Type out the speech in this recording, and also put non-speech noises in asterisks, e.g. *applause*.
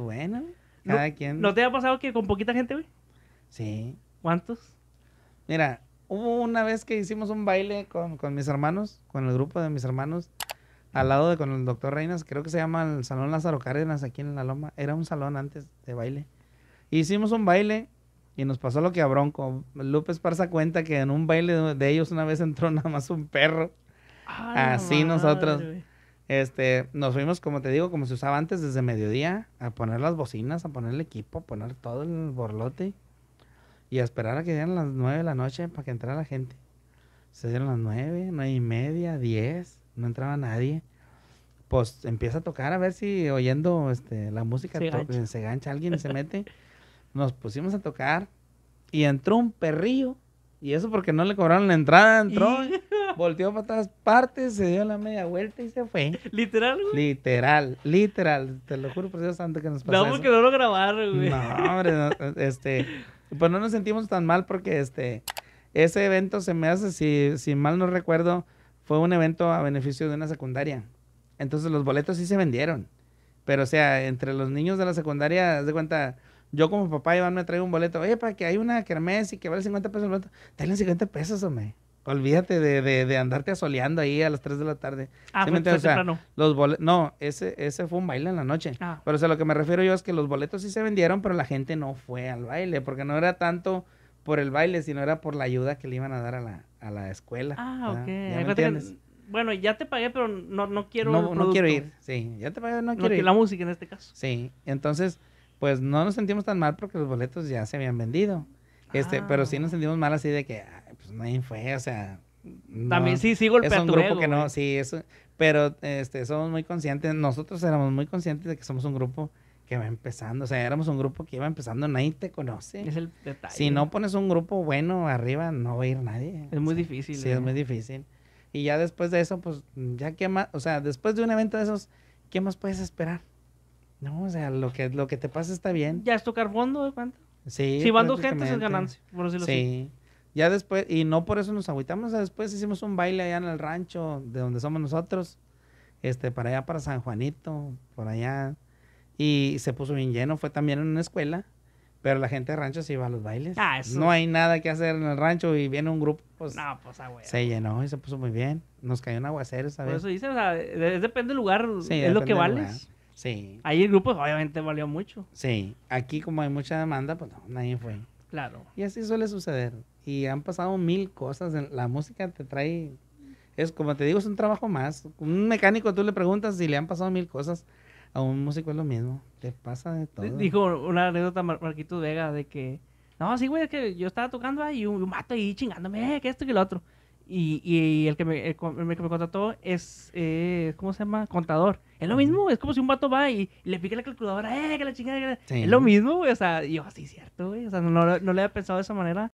Bueno, cada no, quien. ¿No te ha pasado que con poquita gente, güey? Sí. ¿Cuántos? Mira, hubo una vez que hicimos un baile con, mis hermanos, con el grupo de mis hermanos, al lado de con el doctor Reinas, creo que se llama el Salón Lázaro Cárdenas aquí en La Loma. Era un salón antes de baile. Hicimos un baile y nos pasó lo que a Bronco. Lupe Esparza cuenta que en un baile de ellos una vez entró *laughs* nada más un perro. Así nosotros. Este, nos fuimos, como te digo, como se usaba antes, desde mediodía, a poner las bocinas, a poner el equipo, a poner todo el borlote y a esperar a que dieran las nueve de la noche para que entrara la gente. Se dieron las nueve, nueve y media, Diez, no entraba nadie. Pues empieza a tocar a ver si oyendo este, la música se, gancha. alguien se *laughs* mete. Nos pusimos a tocar y entró un perrillo. Y eso porque no le cobraron la entrada, entró. Volteó para todas partes, se dio la media vuelta y se fue. ¿Literal, Literal, literal. Te lo juro por Dios santo que nos pasó No, porque no lo grabaron, güey. No, hombre, este... Pues no nos sentimos tan mal porque este... Ese evento se me hace, si, si mal no recuerdo, fue un evento a beneficio de una secundaria. Entonces los boletos sí se vendieron. Pero, o sea, entre los niños de la secundaria, haz de cuenta, yo como papá Iván me traigo un boleto. Oye, para que hay una kermés y que vale 50 pesos el boleto. Dale 50 pesos, hombre. Olvídate de, de, de, andarte asoleando ahí a las 3 de la tarde. Ah, ¿Sí pues, los No, ese, ese fue un baile en la noche. Ah. Pero o sea, lo que me refiero yo es que los boletos sí se vendieron, pero la gente no fue al baile, porque no era tanto por el baile, sino era por la ayuda que le iban a dar a la, a la escuela. Ah, ok. ¿Ya me entiendes? bueno, ya te pagué, pero no, no quiero No, no quiero ir, sí. Ya te pagué, no quiero ir. la música en este caso. Sí, entonces, pues no nos sentimos tan mal porque los boletos ya se habían vendido. Este, pero sí ah. nos sentimos mal así de que, pues nadie fue, o sea. También sí, sí golpea Es un grupo que no, sí, eso. Pero este, somos muy conscientes, nosotros éramos muy conscientes de que somos un grupo que va empezando, o sea, éramos un grupo que iba empezando, nadie te conoce. Es el detalle. Si no pones un grupo bueno arriba, no va a ir nadie. Es muy difícil. Sí, es eh. muy difícil. Y ya después de eso, pues, ya qué más, o sea, después de un evento de esos, ¿qué más puedes esperar? No, o sea, lo que, lo que te pasa está bien. Ya es tocar fondo, ¿cuánto? Sí. Si van dos gentes es ganancia, por decirlo sí. Ya después, y no por eso nos agüitamos, después hicimos un baile allá en el rancho de donde somos nosotros, este, para allá, para San Juanito, por allá. Y se puso bien lleno, fue también en una escuela, pero la gente de rancho se iba a los bailes. Ah, eso. No hay nada que hacer en el rancho y viene un grupo, pues. No, pues ah, Se llenó y se puso muy bien. Nos cayó un aguacero, ¿sabes? eso dice, o sea, depende del lugar, es lo que vales. Sí. Ahí el grupo obviamente valió mucho. Sí. Aquí como hay mucha demanda, pues no, nadie fue. Claro. Y así suele suceder. Y han pasado mil cosas. La música te trae... Es como te digo, es un trabajo más. Un mecánico tú le preguntas si le han pasado mil cosas. A un músico es lo mismo. Te pasa de todo. Dijo una anécdota Mar Marquito Vega de que... No, sí, güey, es que yo estaba tocando ahí y un, mato ahí chingándome, eh, que esto y lo otro. Y, el, que me, contrató es, eh, ¿cómo se llama? Contador. Es lo mismo, es como si un vato va y, le pica la calculadora, ¡eh, que la chingada! Es lo mismo, o sea, yo, ah, sí, cierto, o sea, no, no, no le había pensado de esa manera.